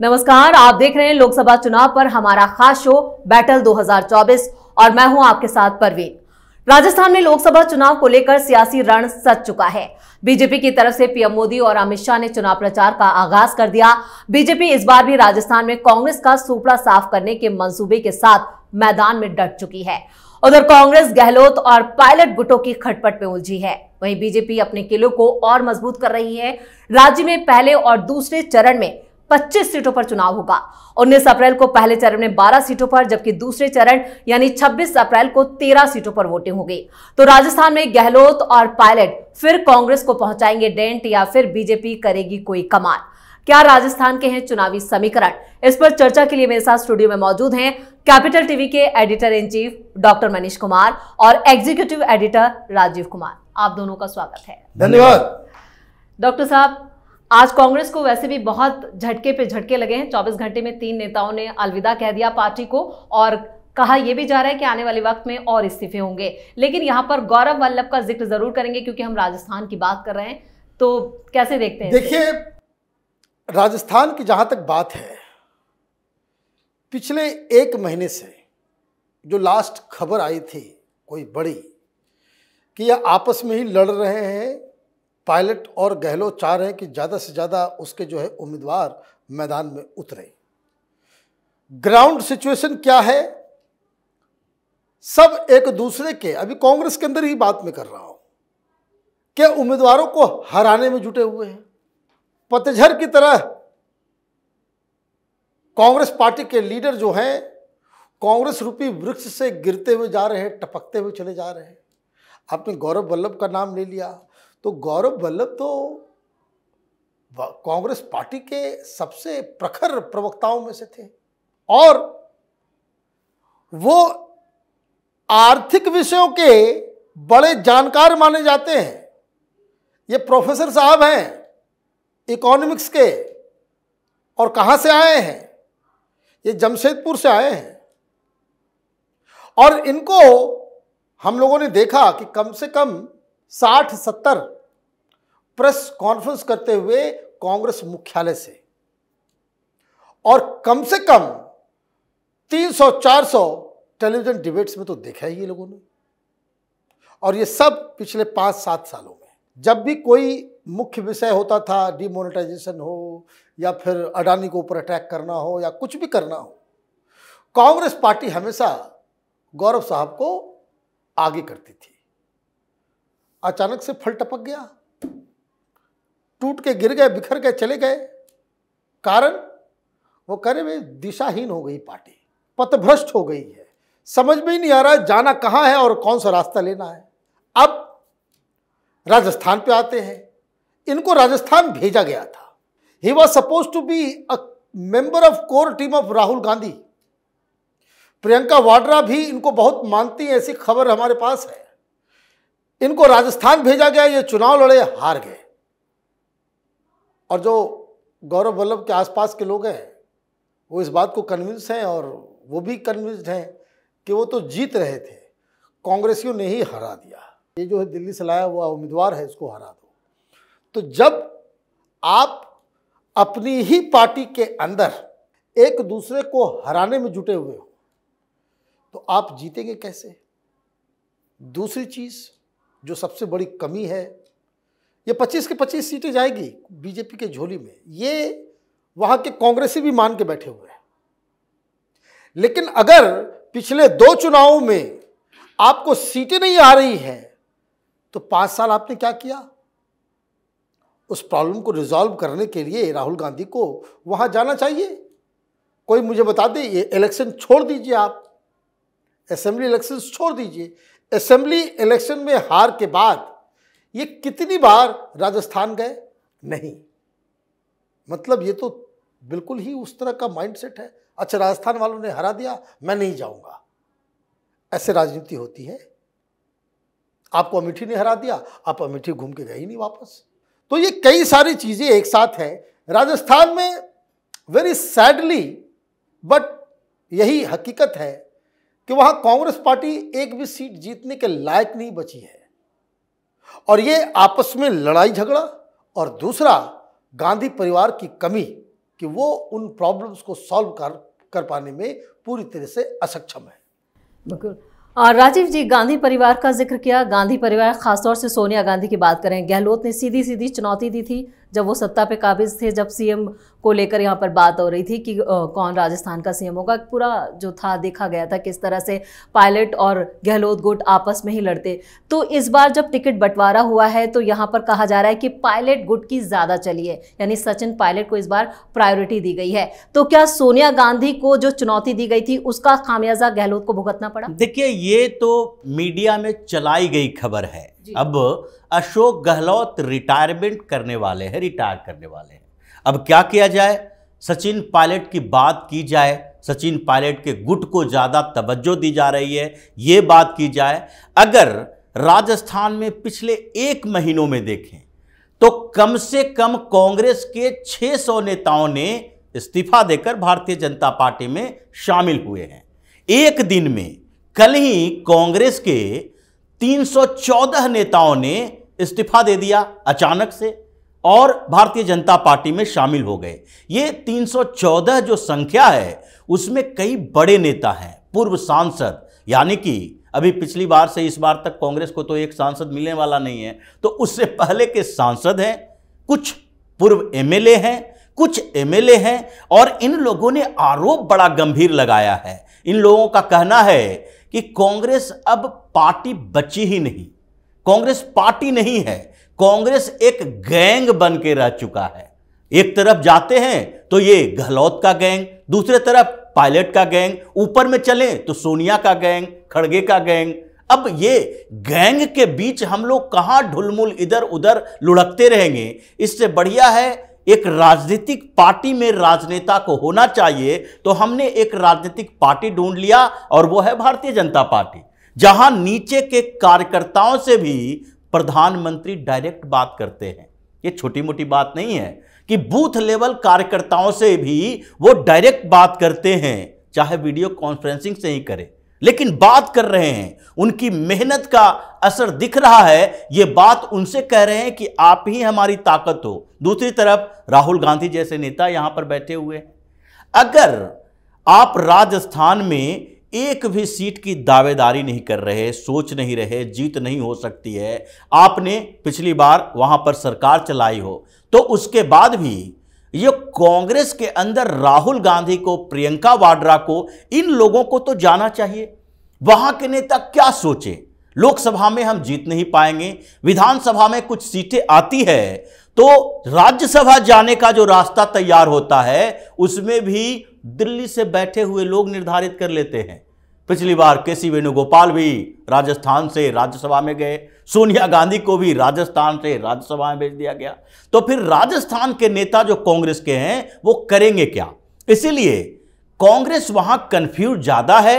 नमस्कार आप देख रहे हैं लोकसभा चुनाव पर हमारा खास शो बैटल 2024 और मैं हूं आपके साथ परवीन राजस्थान में लोकसभा चुनाव को लेकर सियासी रण सच चुका है बीजेपी की तरफ से पीएम मोदी और अमित शाह ने चुनाव प्रचार का आगाज कर दिया बीजेपी इस बार भी राजस्थान में कांग्रेस का सुपड़ा साफ करने के मंसूबे के साथ मैदान में डट चुकी है उधर कांग्रेस गहलोत और पायलट गुटों की खटपट में उलझी है वहीं बीजेपी अपने किलों को और मजबूत कर रही है राज्य में पहले और दूसरे चरण में 25 सीटों पर चुनाव होगा 19 अप्रैल को पहले चरण में 12 सीटों पर जबकि दूसरे चरण यानी 26 अप्रैल को 13 सीटों पर वोटिंग होगी तो राजस्थान में गहलोत और पायलट फिर कांग्रेस को पहुंचाएंगे डेंट या फिर बीजेपी करेगी कोई कमाल क्या राजस्थान के हैं चुनावी समीकरण इस पर चर्चा के लिए मेरे साथ स्टूडियो में मौजूद हैं कैपिटल टीवी के editor in chief doctor Manish Kumar और एग्जीक्यूटिव एडिटर राजीव कुमार आप दोनों का स्वागत है धन्यवाद डॉक्टर साहब आज कांग्रेस को वैसे भी बहुत झटके पे झटके लगे हैं 24 घंटे में तीन नेताओं ने अलविदा कह दिया पार्टी को और कहा यह भी जा रहा है कि आने वाले वक्त में और इस्तीफे होंगे लेकिन यहां पर गौरव वल्लभ का जिक्र जरूर करेंगे क्योंकि हम राजस्थान की बात कर रहे हैं तो कैसे देखते हैं देखिए राजस्थान की जहां तक बात है पिछले एक महीने से जो लास्ट खबर आई थी कोई बड़ी कि यह आपस में ही लड़ रहे हैं पायलट और गहलोत चाह रहे हैं कि ज़्यादा से ज़्यादा उसके जो है उम्मीदवार मैदान में उतरे ग्राउंड सिचुएशन क्या है सब एक दूसरे के अभी कांग्रेस के अंदर ही बात में कर रहा हूं क्या उम्मीदवारों को हराने में जुटे हुए हैं पतझर की तरह कांग्रेस पार्टी के लीडर जो हैं कांग्रेस रूपी वृक्ष से गिरते हुए जा रहे हैं टपकते हुए चले जा रहे हैं आपने गौरव वल्लभ का नाम ले लिया तो गौरव वल्लभ तो कांग्रेस पार्टी के सबसे प्रखर प्रवक्ताओं में से थे और वो आर्थिक विषयों के बड़े जानकार माने जाते हैं ये प्रोफेसर साहब हैं इकोनॉमिक्स के और कहाँ से आए हैं ये जमशेदपुर से आए हैं और इनको हम लोगों ने देखा कि कम से कम साठ सत्तर प्रेस कॉन्फ्रेंस करते हुए कांग्रेस मुख्यालय से और कम से कम 300-400 टेलीविजन डिबेट्स में तो देखा ही ये लोगों ने और ये सब पिछले पांच सात सालों में जब भी कोई मुख्य विषय होता था डिमोनेटाइजेशन हो या फिर अडानी को ऊपर अटैक करना हो या कुछ भी करना हो कांग्रेस पार्टी हमेशा गौरव साहब को आगे करती थी अचानक से फल टपक गया टूट के गिर गए बिखर के चले गए कारण वो कह रहे भाई दिशाहीन हो गई पार्टी पथभ्रष्ट हो गई है समझ में ही नहीं आ रहा है जाना कहाँ है और कौन सा रास्ता लेना है अब राजस्थान पे आते हैं इनको राजस्थान भेजा गया था he was supposed to be a member of core team of Rahul Gandhi Priyanka Vadra भी इनको बहुत मानती है ऐसी खबर हमारे पास है इनको राजस्थान भेजा गया ये चुनाव लड़े हार गए और जो गौरव वल्लभ के आसपास के लोग हैं वो इस बात को कन्विंस हैं और वो भी कन्विंस्ड हैं कि वो तो जीत रहे थे कांग्रेसियों ने ही हरा दिया ये जो है दिल्ली से लाया हुआ उम्मीदवार है इसको हरा दो तो जब आप अपनी ही पार्टी के अंदर एक दूसरे को हराने में जुटे हुए हो तो आप जीतेंगे कैसे दूसरी चीज़ जो सबसे बड़ी कमी है ये 25 के 25 सीटें जाएगी बीजेपी के झोली में ये वहां के कांग्रेसी भी मान के बैठे हुए हैं लेकिन अगर पिछले दो चुनावों में आपको सीटें नहीं आ रही हैं तो पांच साल आपने क्या किया उस प्रॉब्लम को रिजॉल्व करने के लिए राहुल गांधी को वहां जाना चाहिए कोई मुझे बता दे ये इलेक्शन छोड़ दीजिए आप असेंबली इलेक्शन छोड़ दीजिए असेंबली इलेक्शन में हार के बाद ये कितनी बार राजस्थान गए नहीं मतलब ये तो बिल्कुल ही उस तरह का माइंडसेट है अच्छा राजस्थान वालों ने हरा दिया मैं नहीं जाऊंगा ऐसे राजनीति होती है आपको अमेठी ने हरा दिया आप अमेठी घूम के गए ही नहीं वापस तो ये कई सारी चीज़ें एक साथ हैं राजस्थान में वेरी सैडली बट यही हकीकत है कि वहां कांग्रेस पार्टी एक भी सीट जीतने के लायक नहीं बची है और ये आपस में लड़ाई झगड़ा और दूसरा गांधी परिवार की कमी कि वो उन प्रॉब्लम्स को सॉल्व कर कर पाने में पूरी तरह से असक्षम है बिल्कुल राजीव जी गांधी परिवार का जिक्र किया गांधी परिवार खासतौर से सोनिया गांधी की बात करें गहलोत ने सीधी सीधी चुनौती दी थी जब वो सत्ता पे काबिज थे जब सीएम को लेकर यहाँ पर बात हो रही थी कि कौन राजस्थान का सीएम होगा पूरा जो था देखा गया था किस तरह से पायलट और गहलोत गुट आपस में ही लड़ते तो इस बार जब टिकट बंटवारा हुआ है तो यहाँ पर कहा जा रहा है कि पायलट गुट की ज़्यादा चली है यानी सचिन पायलट को इस बार प्रायोरिटी दी गई है तो क्या सोनिया गांधी को जो चुनौती दी गई थी उसका खामियाजा गहलोत को भुगतना पड़ा देखिए ये तो मीडिया में चलाई गई खबर है अब अशोक गहलोत रिटायरमेंट करने वाले हैं रिटायर करने वाले हैं अब क्या किया जाए सचिन पायलट की बात की जाए सचिन पायलट के गुट को ज़्यादा तवज्जो दी जा रही है ये बात की जाए अगर राजस्थान में पिछले एक महीनों में देखें तो कम से कम कांग्रेस के 600 नेताओं ने इस्तीफा देकर भारतीय जनता पार्टी में शामिल हुए हैं एक दिन में कल ही कांग्रेस के 314 नेताओं ने इस्तीफा दे दिया अचानक से और भारतीय जनता पार्टी में शामिल हो गए ये 314 जो संख्या है उसमें कई बड़े नेता हैं पूर्व सांसद यानी कि अभी पिछली बार से इस बार तक कांग्रेस को तो एक सांसद मिलने वाला नहीं है तो उससे पहले के सांसद हैं कुछ पूर्व एमएलए हैं कुछ एमएलए हैं और इन लोगों ने आरोप बड़ा गंभीर लगाया है इन लोगों का कहना है कि कांग्रेस अब पार्टी बची ही नहीं कांग्रेस पार्टी नहीं है कांग्रेस एक गैंग बन के रह चुका है एक तरफ जाते हैं तो ये गहलोत का गैंग दूसरे तरफ पायलट का गैंग ऊपर में चले तो सोनिया का गैंग खड़गे का गैंग अब ये गैंग के बीच हम लोग कहाँ ढुलमुल इधर उधर लुढ़कते रहेंगे इससे बढ़िया है एक राजनीतिक पार्टी में राजनेता को होना चाहिए तो हमने एक राजनीतिक पार्टी ढूंढ लिया और वो है भारतीय जनता पार्टी जहां नीचे के कार्यकर्ताओं से भी प्रधानमंत्री डायरेक्ट बात करते हैं ये छोटी मोटी बात नहीं है कि बूथ लेवल कार्यकर्ताओं से भी वो डायरेक्ट बात करते हैं चाहे वीडियो कॉन्फ्रेंसिंग से ही करें लेकिन बात कर रहे हैं उनकी मेहनत का असर दिख रहा है ये बात उनसे कह रहे हैं कि आप ही हमारी ताकत हो दूसरी तरफ राहुल गांधी जैसे नेता यहां पर बैठे हुए अगर आप राजस्थान में एक भी सीट की दावेदारी नहीं कर रहे सोच नहीं रहे जीत नहीं हो सकती है आपने पिछली बार वहां पर सरकार चलाई हो तो उसके बाद भी ये कांग्रेस के अंदर राहुल गांधी को प्रियंका वाड्रा को इन लोगों को तो जाना चाहिए वहां के नेता क्या सोचे लोकसभा में हम जीत नहीं पाएंगे विधानसभा में कुछ सीटें आती है तो राज्यसभा जाने का जो रास्ता तैयार होता है उसमें भी दिल्ली से बैठे हुए लोग निर्धारित कर लेते हैं पिछली बार के सी वेणुगोपाल भी राजस्थान से राज्यसभा में गए सोनिया गांधी को भी राजस्थान से राज्यसभा में भेज दिया गया तो फिर राजस्थान के नेता जो कांग्रेस के हैं वो करेंगे क्या इसीलिए कांग्रेस वहां कंफ्यूज ज्यादा है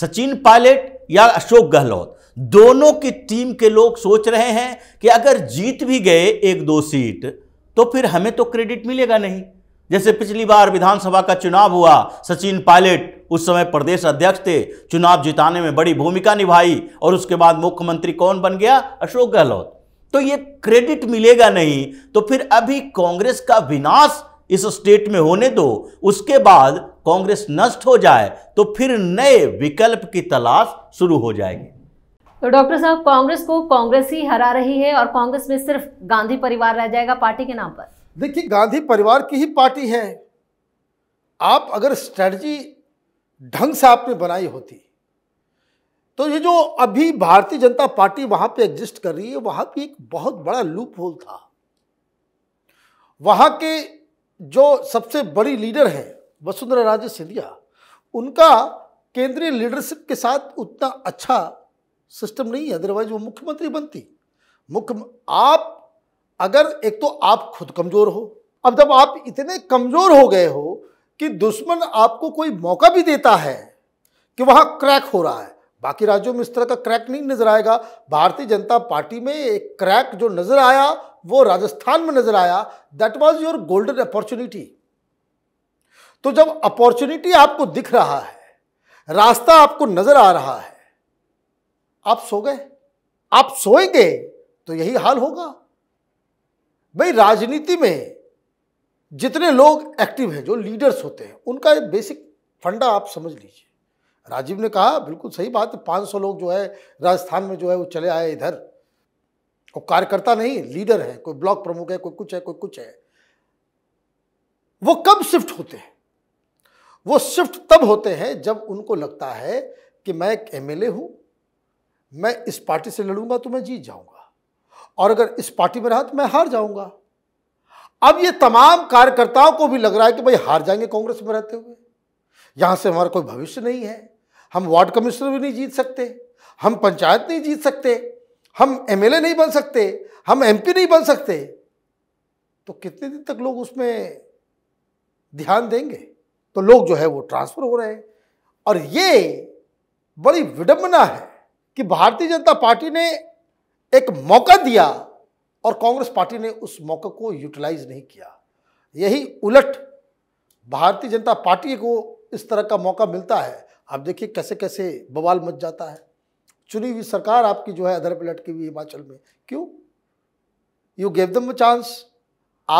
सचिन पायलट या अशोक गहलोत दोनों की टीम के लोग सोच रहे हैं कि अगर जीत भी गए एक दो सीट तो फिर हमें तो क्रेडिट मिलेगा नहीं जैसे पिछली बार विधानसभा का चुनाव हुआ सचिन पायलट उस समय प्रदेश अध्यक्ष थे चुनाव जिताने में बड़ी भूमिका निभाई और उसके बाद मुख्यमंत्री कौन बन गया अशोक गहलोत तो ये क्रेडिट मिलेगा नहीं तो फिर अभी कांग्रेस का विनाश इस स्टेट में होने दो उसके बाद कांग्रेस नष्ट हो जाए तो फिर नए विकल्प की तलाश शुरू हो जाएगी तो डॉक्टर साहब कांग्रेस को कांग्रेस ही हरा रही है और कांग्रेस में सिर्फ गांधी परिवार रह जाएगा पार्टी के नाम पर देखिए गांधी परिवार की ही पार्टी है आप अगर स्ट्रेटजी ढंग से आपने बनाई होती तो ये जो अभी भारतीय जनता पार्टी वहां पे एग्जिस्ट कर रही है वहां की एक बहुत बड़ा लूप होल था वहां के जो सबसे बड़ी लीडर है वसुंधरा राजे सिंधिया उनका केंद्रीय लीडरशिप के साथ उतना अच्छा सिस्टम नहीं है अदरवाइज वो मुख्यमंत्री बनती मुख्य आप अगर एक तो आप खुद कमज़ोर हो अब जब आप इतने कमज़ोर हो गए हो कि दुश्मन आपको कोई मौका भी देता है कि वहां क्रैक हो रहा है बाकी राज्यों में इस तरह का क्रैक नहीं नज़र आएगा भारतीय जनता पार्टी में एक क्रैक जो नज़र आया वो राजस्थान में नज़र आया that was your golden opportunity तो जब अपॉर्चुनिटी आपको दिख रहा है रास्ता आपको नज़र आ रहा है आप सो गए आप सोएंगे तो यही हाल होगा भाई राजनीति में जितने लोग एक्टिव हैं जो लीडर्स होते हैं उनका एक बेसिक फंडा आप समझ लीजिए राजीव ने कहा बिल्कुल सही बात है 500 लोग जो है राजस्थान में जो है वो चले आए इधर और कार्यकर्ता नहीं लीडर है कोई ब्लॉक प्रमुख है कोई कुछ है कोई कुछ है वो कब शिफ्ट होते हैं वो शिफ्ट तब होते हैं जब उनको लगता है कि मैं एक एमएलए हूं मैं इस पार्टी से लड़ूंगा तो मैं जीत जाऊंगा और अगर इस पार्टी में रहा तो मैं हार जाऊंगा अब ये तमाम कार्यकर्ताओं को भी लग रहा है कि भाई हार जाएंगे कांग्रेस में रहते हुए यहाँ से हमारा कोई भविष्य नहीं है हम वार्ड कमिश्नर भी नहीं जीत सकते हम पंचायत नहीं जीत सकते हम एमएलए नहीं बन सकते हम एमपी नहीं बन सकते तो कितने दिन तक लोग उसमें ध्यान देंगे तो लोग जो है वो ट्रांसफर हो रहे हैं और ये बड़ी विडंबना है कि भारतीय जनता पार्टी ने एक मौका दिया और कांग्रेस पार्टी ने उस मौके को यूटिलाइज नहीं किया यही उलट भारतीय जनता पार्टी को इस तरह का मौका मिलता है आप देखिए कैसे कैसे बवाल मच जाता है चुनी हुई सरकार आपकी जो है अधर पलट लटकी हुई हिमाचल में क्यों यू गेव दम चांस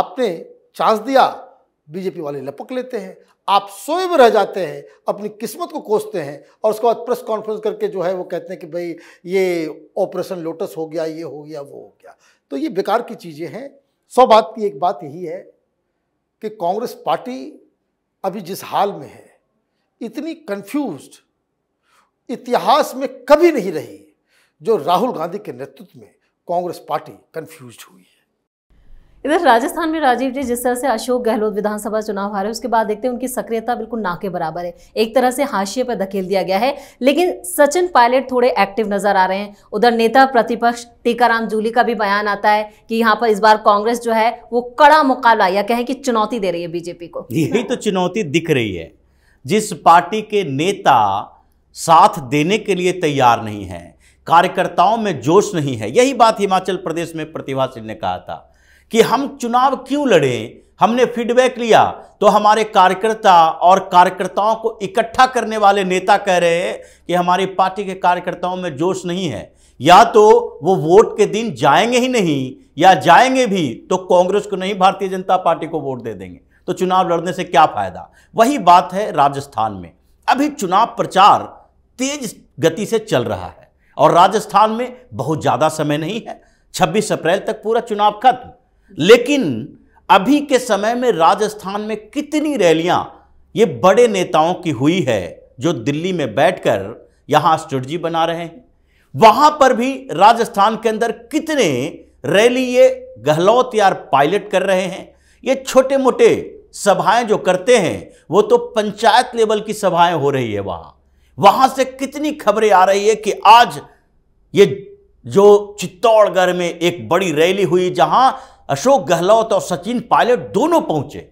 आपने चांस दिया बीजेपी वाले लपक लेते हैं आप सोए में रह जाते हैं अपनी किस्मत को कोसते हैं और उसके बाद प्रेस कॉन्फ्रेंस करके जो है वो कहते हैं कि भाई ये ऑपरेशन लोटस हो गया ये हो गया वो हो गया तो ये बेकार की चीज़ें हैं सौ बात की एक बात यही है कि कांग्रेस पार्टी अभी जिस हाल में है इतनी कंफ्यूज इतिहास में कभी नहीं रही जो राहुल गांधी के नेतृत्व में कांग्रेस पार्टी कंफ्यूज हुई है इधर राजस्थान में राजीव जी जिस तरह से अशोक गहलोत विधानसभा चुनाव हारे उसके बाद देखते हैं उनकी सक्रियता बिल्कुल ना के बराबर है एक तरह से हाशिए पर धकेल दिया गया है लेकिन सचिन पायलट थोड़े एक्टिव नजर आ रहे हैं उधर नेता प्रतिपक्ष टीकाराम जूली का भी बयान आता है कि यहाँ पर इस बार कांग्रेस जो है वो कड़ा मुकाबला या कहें कि चुनौती दे रही है बीजेपी को यही तो चुनौती दिख रही है जिस पार्टी के नेता साथ देने के लिए तैयार नहीं है कार्यकर्ताओं में जोश नहीं है यही बात हिमाचल प्रदेश में प्रतिभा सिंह ने कहा था कि हम चुनाव क्यों लड़ें हमने फीडबैक लिया तो हमारे कार्यकर्ता और कार्यकर्ताओं को इकट्ठा करने वाले नेता कह रहे हैं कि हमारी पार्टी के कार्यकर्ताओं में जोश नहीं है या तो वो वोट के दिन जाएंगे ही नहीं या जाएंगे भी तो कांग्रेस को नहीं भारतीय जनता पार्टी को वोट दे देंगे तो चुनाव लड़ने से क्या फायदा वही बात है राजस्थान में अभी चुनाव प्रचार तेज गति से चल रहा है और राजस्थान में बहुत ज़्यादा समय नहीं है 26 अप्रैल तक पूरा चुनाव खत्म लेकिन अभी के समय में राजस्थान में कितनी रैलियां ये बड़े नेताओं की हुई है जो दिल्ली में बैठकर यहां स्ट्रेटजी बना रहे हैं वहां पर भी राजस्थान के अंदर कितने रैली ये गहलोत यार पायलट कर रहे हैं ये छोटे मोटे सभाएं जो करते हैं वो तो पंचायत लेवल की सभाएं हो रही है वहां वहां से कितनी खबरें आ रही है कि आज ये जो चित्तौड़गढ़ में एक बड़ी रैली हुई जहां अशोक गहलोत और सचिन पायलट दोनों पहुंचे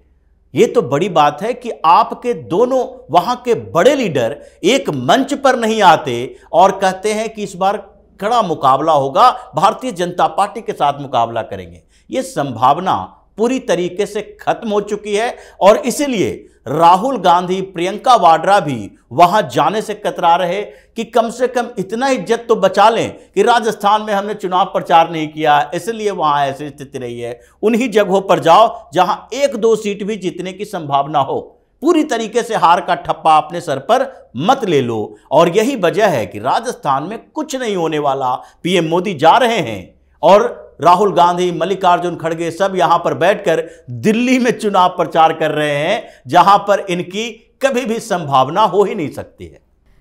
ये तो बड़ी बात है कि आपके दोनों वहां के बड़े लीडर एक मंच पर नहीं आते और कहते हैं कि इस बार कड़ा मुकाबला होगा भारतीय जनता पार्टी के साथ मुकाबला करेंगे ये संभावना पूरी तरीके से खत्म हो चुकी है और इसीलिए राहुल गांधी प्रियंका वाड्रा भी वहां जाने से कतरा रहे कि कम से कम इतना इज्जत तो बचा लें कि राजस्थान में हमने चुनाव प्रचार नहीं किया इसलिए वहां ऐसी स्थिति रही है उन्हीं जगहों पर जाओ जहां एक दो सीट भी जीतने की संभावना हो पूरी तरीके से हार का ठप्पा अपने सर पर मत ले लो और यही वजह है कि राजस्थान में कुछ नहीं होने वाला पीएम मोदी जा रहे हैं और राहुल गांधी मल्लिकार्जुन खड़गे सब यहां पर बैठकर दिल्ली में चुनाव प्रचार कर रहे हैं जहां पर इनकी कभी भी संभावना हो ही नहीं सकती है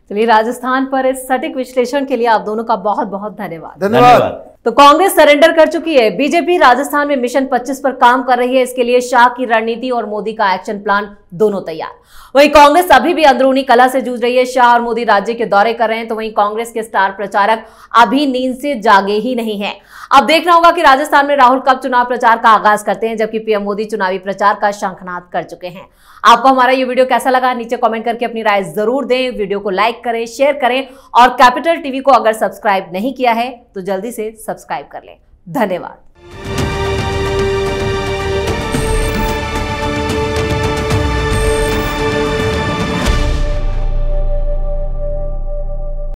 चलिए राजस्थान पर इस सटीक विश्लेषण के लिए आप दोनों का बहुत बहुत धन्यवाद धन्यवाद तो कांग्रेस सरेंडर कर चुकी है बीजेपी राजस्थान में मिशन 25 पर काम कर रही है इसके लिए शाह की रणनीति और मोदी का एक्शन प्लान दोनों तैयार वहीं कांग्रेस अभी भी अंदरूनी कला से जूझ रही है शाह और मोदी राज्य के दौरे कर रहे हैं तो वहीं कांग्रेस के स्टार प्रचारक अभी नींद से जागे ही नहीं है अब देखना होगा कि राजस्थान में राहुल कब चुनाव प्रचार का आगाज करते हैं जबकि पीएम मोदी चुनावी प्रचार का शंखनाद कर चुके हैं आपको हमारा ये वीडियो कैसा लगा नीचे कॉमेंट करके अपनी राय जरूर दें वीडियो को लाइक करें शेयर करें और कैपिटल टीवी को अगर सब्सक्राइब नहीं किया है तो जल्दी से सब्सक्राइब कर लें धन्यवाद